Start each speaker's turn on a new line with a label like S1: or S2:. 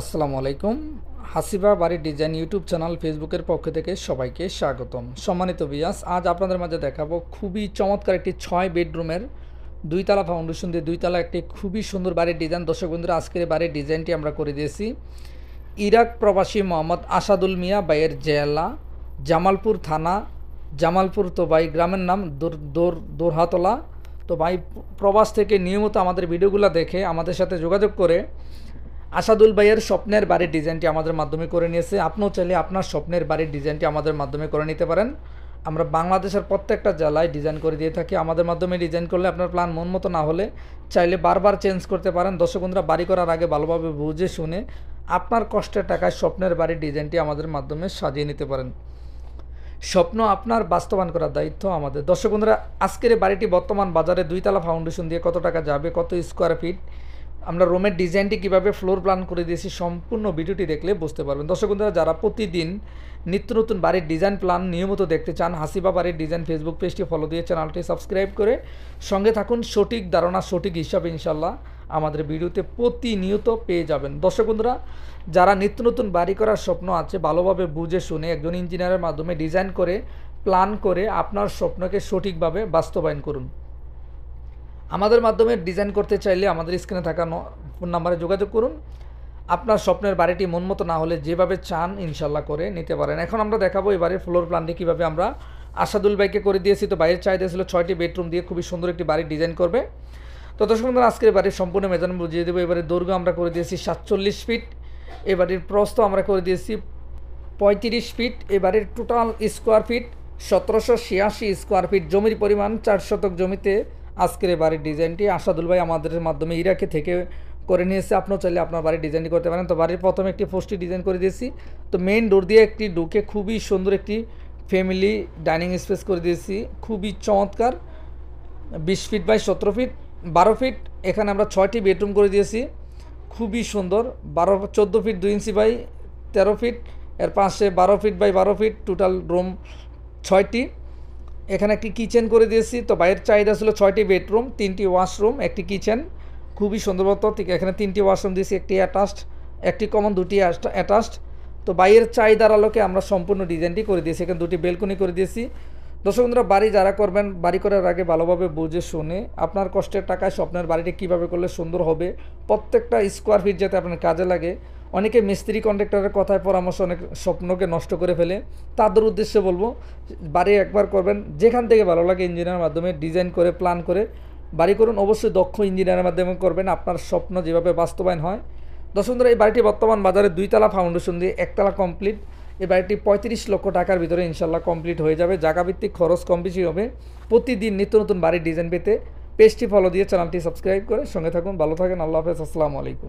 S1: আসসালামু আলাইকুম হাসিবা বাড়ি ডিজাইন ইউটিউব চ্যানেল ফেসবুকের পক্ষ থেকে সবাইকে স্বাগতম সম্মানিত বিয়াস আজ আপনাদের মাঝে দেখাবো খুবই চমৎকার একটি ছয় বেডরুমের দুইতলা ফাউন্ডেশন দিয়ে দুইতলা একটি খুবই সুন্দর বাড়ির ডিজাইন দর্শক বন্ধুরা আজকের বাড়ির ডিজাইনটি আমরা করে দিয়েছি ইরাক প্রবাসী মোহাম্মদ আসাদুল মিয়া বাইয়ের জেলা জামালপুর থানা জামালপুর তো ভাই গ্রামের নাম দোর দোরহাতলা তো ভাই প্রবাস থেকে নিয়মিত আমাদের ভিডিওগুলো দেখে আমাদের সাথে যোগাযোগ করে আসাদুল ভাইয়ের স্বপ্নের বাড়ির ডিজাইনটি আমাদের মাধ্যমে করে নিয়েছে আপনিও চাইলে আপনার স্বপ্নের বাড়ির ডিজাইনটি আমাদের মাধ্যমে করে নিতে পারেন আমরা বাংলাদেশের প্রত্যেকটা জেলায় ডিজাইন করে দিয়ে থাকি আমাদের মাধ্যমে ডিজাইন করলে আপনার প্ল্যান মন মতো না হলে চাইলে বারবার চেঞ্জ করতে পারেন দর্শক বন্ধুরা বাড়ি করার আগে ভালোভাবে বুঝে শুনে আপনার কষ্টের টাকায় স্বপ্নের বাড়ির ডিজাইনটি আমাদের মাধ্যমে সাজিয়ে নিতে পারেন স্বপ্ন আপনার বাস্তবায়ন করার দায়িত্ব আমাদের দর্শক বন্ধুরা আজকের বাড়িটি বর্তমান বাজারে দুইতলা ফাউন্ডেশন দিয়ে কত টাকা যাবে কত স্কোয়ার ফিট আমরা রোমের ডিজাইনটি কিভাবে ফ্লোর প্ল্যান করে দিয়েছি সম্পূর্ণ ভিডিওটি দেখলে বুঝতে পারবেন দর্শক বন্ধুরা যারা প্রতিদিন নিত্য নতুন বাড়ির ডিজাইন প্ল্যান নিয়মিত দেখতে চান হাসিবা বাড়ির ডিজাইন ফেসবুক পেজটি ফলো দিয়ে চ্যানেলটি সাবস্ক্রাইব করে সঙ্গে থাকুন সঠিক ধারণা সঠিক হিসাব ইনশাল্লাহ আমাদের ভিডিওতে প্রতিনিয়ত পেয়ে যাবেন দর্শক বন্ধুরা যারা নিত্য নতুন বাড়ি করার স্বপ্ন আছে ভালোভাবে বুঝে শুনে একজন ইঞ্জিনিয়ারের মাধ্যমে ডিজাইন করে প্ল্যান করে আপনার স্বপ্নকে সঠিকভাবে বাস্তবায়ন করুন আমাদের মাধ্যমে ডিজাইন করতে চাইলে আমাদের স্ক্রিনে থাকা ফোন নাম্বারে যোগাযোগ করুন আপনার স্বপ্নের বাড়িটি মন মতো না হলে যেভাবে চান ইনশাল্লাহ করে নিতে পারেন এখন আমরা দেখাবো এই বাড়ির ফ্লোর প্ল্যানটি কীভাবে আমরা আসাদুল ভাইকে করে দিয়েছি তো বাইরের চাহিদা ছিল ছয়টি বেডরুম দিয়ে খুবই সুন্দর একটি বাড়ি ডিজাইন করবে তো দর্শক আমরা আজকের বাড়ির সম্পূর্ণ মেজান বুঝিয়ে দেবো এবারে দৈর্ঘ্য আমরা করে দিয়েছি সাতচল্লিশ ফিট এ বাড়ির প্রস্ত আমরা করে দিয়েছি পঁয়ত্রিশ ফিট এ বাড়ির টোটাল স্কোয়ার ফিট সতেরোশো ছিয়াশি স্কোয়ার ফিট জমির পরিমাণ চার শতক জমিতে আজকের এই বাড়ির ডিজাইনটি আসাদুল ভাই আমাদের মাধ্যমে ইরাকে থেকে করে নিয়ে এসে আপনার চাইলে আপনার বাড়ির ডিজাইন করতে পারেন তো বাড়ির প্রথমে একটি পোস্টটি ডিজাইন করে দিয়েছি তো মেইন ডোর দিয়ে একটি ডুকে খুবই সুন্দর একটি ফ্যামিলি ডাইনিং স্পেস করে দিয়েছি খুবই চমৎকার বিশ ফিট বাই সতেরো ফিট বারো ফিট এখানে আমরা ছয়টি বেডরুম করে দিয়েছি খুবই সুন্দর বারো চোদ্দো ফিট দুই ইঞ্চি বাই তেরো ফিট এর পাশে বারো ফিট বাই বারো ফিট টোটাল রুম ছয়টি এখানে একটি কিচেন করে দিয়েছি তো বাইরের চাহিদা ছিল ছয়টি বেডরুম তিনটি ওয়াশরুম একটি কিচেন খুবই সুন্দরবত ঠিক এখানে তিনটি ওয়াশরুম দিয়েছি একটি অ্যাটাচড একটি কমন দুটি অ্যাটাচড তো বাইরের চাহিদার আলোকে আমরা সম্পূর্ণ ডিজাইনটি করে দিয়েছি এখানে দুটি বেলকনি করে দিয়েছি দর্শক বন্ধুরা বাড়ি যারা করবেন বাড়ি করার আগে ভালোভাবে বুঝে শুনে আপনার কষ্টের টাকায় স্বপ্নের বাড়িটি কীভাবে করলে সুন্দর হবে প্রত্যেকটা স্কোয়ার ফিট যাতে আপনার কাজে লাগে অনেকে মিস্ত্রি কন্ট্রাক্টরের কথায় পরামর্শ অনেক স্বপ্নকে নষ্ট করে ফেলে তাদের উদ্দেশ্যে বলবো বাড়ি একবার করবেন যেখান থেকে ভালো লাগে ইঞ্জিনিয়ারের মাধ্যমে ডিজাইন করে প্ল্যান করে বাড়ি করুন অবশ্যই দক্ষ ইঞ্জিনিয়ারের মাধ্যমে করবেন আপনার স্বপ্ন যেভাবে বাস্তবায়ন হয় দশমধরা এই বাড়িটি বর্তমান বাজারে দুইতলা ফাউন্ডেশন দিয়ে একতলা কমপ্লিট এই বাড়িটি পঁয়ত্রিশ লক্ষ টাকার ভিতরে ইনশাল্লাহ কমপ্লিট হয়ে যাবে জাগাভিত্তিক খরচ কম বেশি হবে প্রতিদিন নিত্য নতুন বাড়ির ডিজাইন পেতে পেজটি ফলো দিয়ে চ্যানেলটি সাবস্ক্রাইব করে সঙ্গে থাকুন ভালো থাকেন আল্লাহ হাফেজ আসসালামু আলাইকুম